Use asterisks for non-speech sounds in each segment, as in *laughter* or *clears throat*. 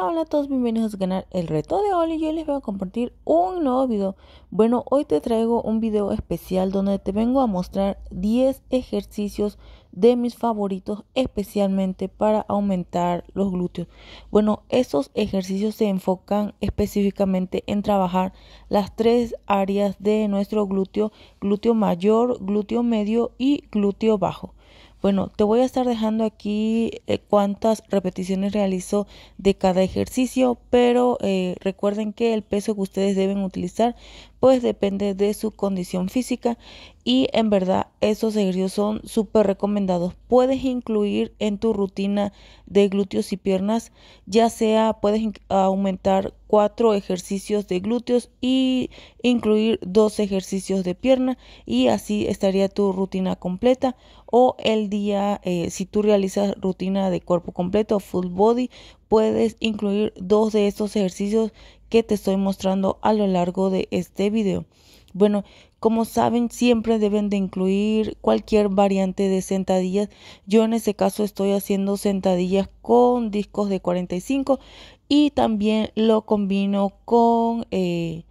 Hola, a todos, bienvenidos a ganar el reto de Oli. Yo les voy a compartir un nuevo video. Bueno, hoy te traigo un video especial donde te vengo a mostrar 10 ejercicios de mis favoritos, especialmente para aumentar los glúteos. Bueno, esos ejercicios se enfocan específicamente en trabajar las tres áreas de nuestro glúteo, glúteo mayor, glúteo medio y glúteo bajo. Bueno, te voy a estar dejando aquí eh, cuántas repeticiones realizo de cada ejercicio, pero eh, recuerden que el peso que ustedes deben utilizar pues depende de su condición física y en verdad esos ejercicios son súper recomendados. Puedes incluir en tu rutina de glúteos y piernas, ya sea puedes aumentar cuatro ejercicios de glúteos y incluir dos ejercicios de pierna y así estaría tu rutina completa o el día eh, si tú realizas rutina de cuerpo completo full body puedes incluir dos de estos ejercicios que te estoy mostrando a lo largo de este vídeo Bueno, como saben, siempre deben de incluir cualquier variante de sentadillas. Yo en ese caso estoy haciendo sentadillas con discos de 45 y también lo combino con, eh,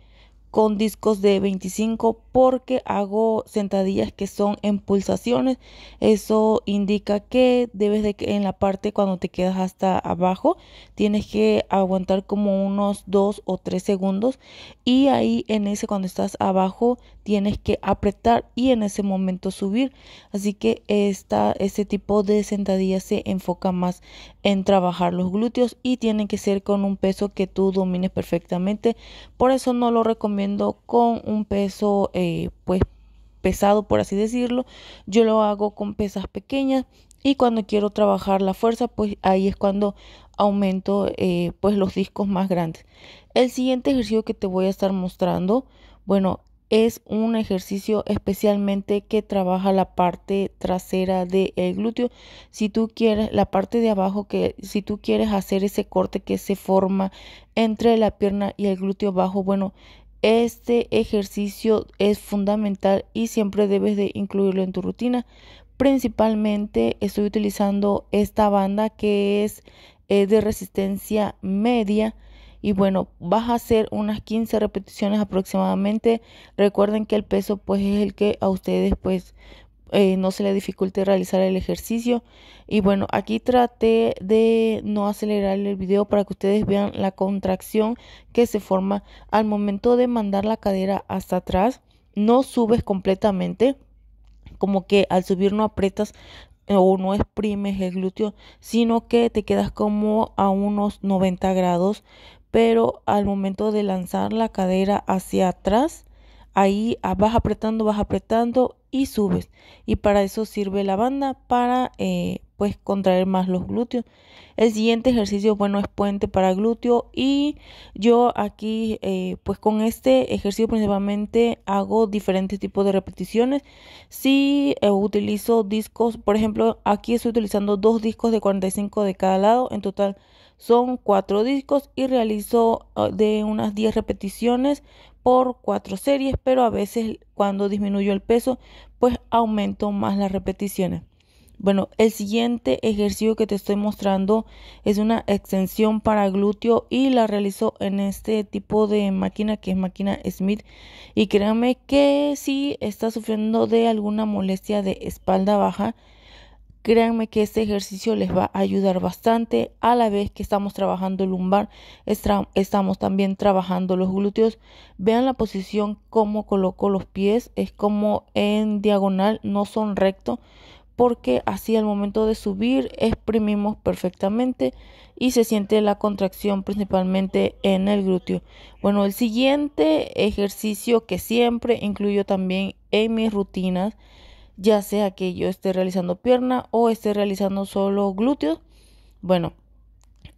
con discos de 25 porque hago sentadillas que son en pulsaciones. Eso indica que debes de que en la parte cuando te quedas hasta abajo tienes que aguantar como unos 2 o 3 segundos y ahí en ese cuando estás abajo tienes que apretar y en ese momento subir. Así que esta, este tipo de sentadillas se enfoca más en trabajar los glúteos y tienen que ser con un peso que tú domines perfectamente. Por eso no lo recomiendo con un peso eh, eh, pues pesado, por así decirlo, yo lo hago con pesas pequeñas y cuando quiero trabajar la fuerza, pues ahí es cuando aumento eh, pues los discos más grandes. El siguiente ejercicio que te voy a estar mostrando, bueno, es un ejercicio especialmente que trabaja la parte trasera del el glúteo. Si tú quieres, la parte de abajo, que si tú quieres hacer ese corte que se forma entre la pierna y el glúteo bajo, bueno, este ejercicio es fundamental y siempre debes de incluirlo en tu rutina. Principalmente estoy utilizando esta banda que es eh, de resistencia media. Y bueno, vas a hacer unas 15 repeticiones aproximadamente. Recuerden que el peso pues es el que a ustedes pues eh, no se le dificulte realizar el ejercicio. Y bueno, aquí traté de no acelerar el video para que ustedes vean la contracción que se forma al momento de mandar la cadera hasta atrás. No subes completamente, como que al subir no aprietas o no exprimes el glúteo, sino que te quedas como a unos 90 grados. Pero al momento de lanzar la cadera hacia atrás, ahí ah, vas apretando, vas apretando y subes. Y para eso sirve la banda, para eh, pues contraer más los glúteos. El siguiente ejercicio, bueno, es puente para glúteo y yo aquí eh, pues con este ejercicio principalmente hago diferentes tipos de repeticiones. Si eh, utilizo discos, por ejemplo, aquí estoy utilizando dos discos de 45 de cada lado, en total son cuatro discos y realizo ah, de unas 10 repeticiones cuatro series, pero a veces cuando disminuyo el peso, pues aumento más las repeticiones. Bueno, el siguiente ejercicio que te estoy mostrando es una extensión para glúteo y la realizo en este tipo de máquina que es máquina Smith. Y créanme que si está sufriendo de alguna molestia de espalda baja, Créanme que este ejercicio les va a ayudar bastante. A la vez que estamos trabajando el lumbar, estamos también trabajando los glúteos. Vean la posición como coloco los pies. Es como en diagonal, no son rectos. Porque así al momento de subir exprimimos perfectamente y se siente la contracción principalmente en el glúteo. Bueno, el siguiente ejercicio que siempre incluyo también en mis rutinas ya sea que yo esté realizando pierna o esté realizando solo glúteos. Bueno,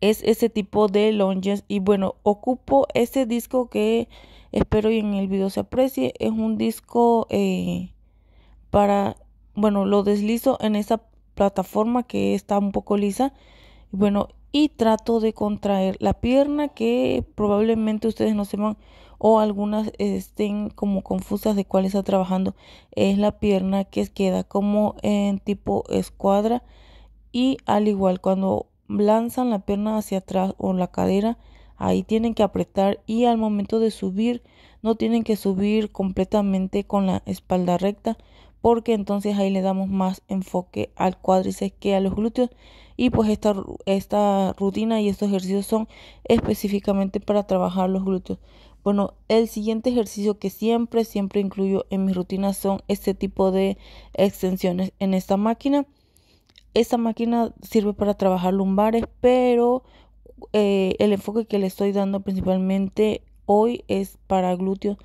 es ese tipo de longes y bueno, ocupo este disco que espero y en el video se aprecie. Es un disco eh, para, bueno, lo deslizo en esa plataforma que está un poco lisa. y Bueno, y trato de contraer la pierna que probablemente ustedes no sepan o algunas estén como confusas de cuál está trabajando. Es la pierna que queda como en tipo escuadra y al igual cuando lanzan la pierna hacia atrás o la cadera, ahí tienen que apretar y al momento de subir no tienen que subir completamente con la espalda recta, porque entonces ahí le damos más enfoque al cuádriceps que a los glúteos y pues esta, esta rutina y estos ejercicios son específicamente para trabajar los glúteos. Bueno, el siguiente ejercicio que siempre, siempre incluyo en mis rutinas son este tipo de extensiones en esta máquina. Esta máquina sirve para trabajar lumbares, pero eh, el enfoque que le estoy dando principalmente hoy es para glúteos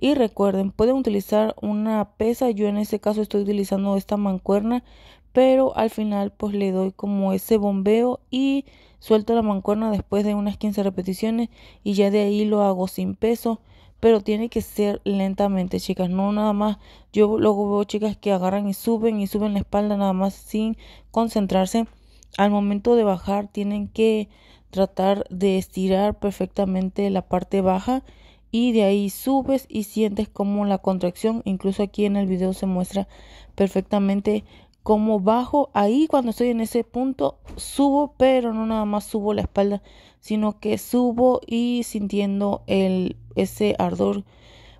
y recuerden, pueden utilizar una pesa, yo en este caso estoy utilizando esta mancuerna, pero al final pues le doy como ese bombeo y suelto la mancuerna después de unas 15 repeticiones y ya de ahí lo hago sin peso pero tiene que ser lentamente, chicas, no nada más. Yo luego veo chicas que agarran y suben y suben la espalda nada más sin concentrarse. Al momento de bajar tienen que tratar de estirar perfectamente la parte baja y de ahí subes y sientes como la contracción, incluso aquí en el video se muestra perfectamente cómo bajo, ahí cuando estoy en ese punto subo, pero no nada más subo la espalda, sino que subo y sintiendo el, ese ardor.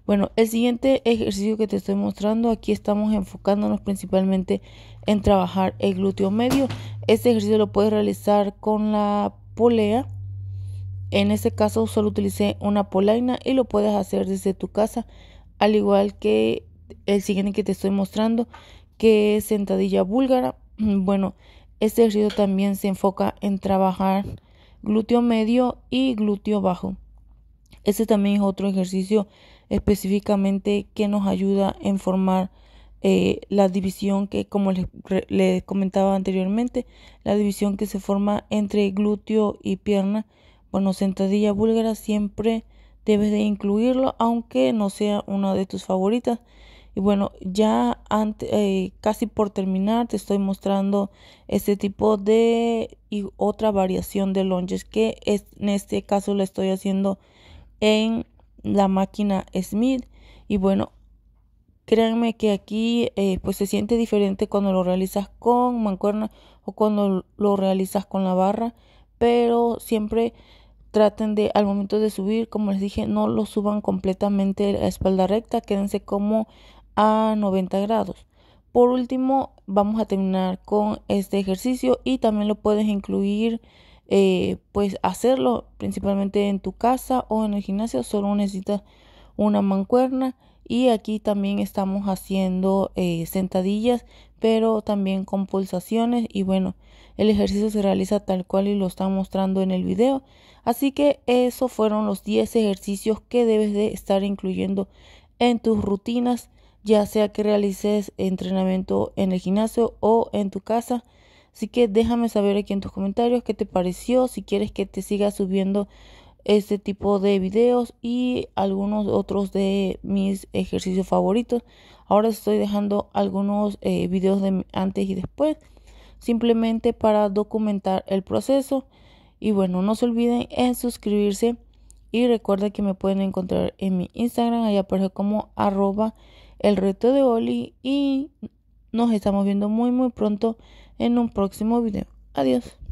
Bueno, el siguiente ejercicio que te estoy mostrando, aquí estamos enfocándonos principalmente en trabajar el glúteo medio. Este ejercicio lo puedes realizar con la polea en este caso solo utilicé una polaina y lo puedes hacer desde tu casa, al igual que el siguiente que te estoy mostrando, que es sentadilla búlgara. *clears throat* Bueno, este ejercicio también se enfoca en trabajar glúteo medio y glúteo bajo. Este también es otro ejercicio específicamente que nos ayuda en formar eh, la división que, como les, les comentaba anteriormente, la división que se forma entre glúteo y pierna bueno, sentadilla búlgara siempre debes de incluirlo, aunque no sea una de tus favoritas. Y bueno, ya antes eh, casi por terminar te estoy mostrando este tipo de y otra variación de longes que en este caso la estoy haciendo en la máquina Smith. Y bueno, créanme que aquí eh, pues se siente diferente cuando lo realizas con mancuerna o cuando lo realizas con la barra pero siempre traten de al momento de subir, como les dije, no lo suban completamente a espalda recta, quédense como a 90 grados. Por último, vamos a terminar con este ejercicio y también lo puedes incluir, eh, pues hacerlo principalmente en tu casa o en el gimnasio, solo necesitas una mancuerna y aquí también estamos haciendo eh, sentadillas, pero también con pulsaciones y bueno, el ejercicio se realiza tal cual y lo están mostrando en el video. Así que esos fueron los 10 ejercicios que debes de estar incluyendo en tus rutinas, ya sea que realices entrenamiento en el gimnasio o en tu casa. Así que déjame saber aquí en tus comentarios qué te pareció, si quieres que te siga subiendo este tipo de videos y algunos otros de mis ejercicios favoritos. Ahora estoy dejando algunos eh, videos de antes y después simplemente para documentar el proceso. Y bueno, no se olviden en suscribirse y recuerden que me pueden encontrar en mi Instagram, Allá aparece como arroba el reto de Oli y nos estamos viendo muy muy pronto en un próximo video. Adiós.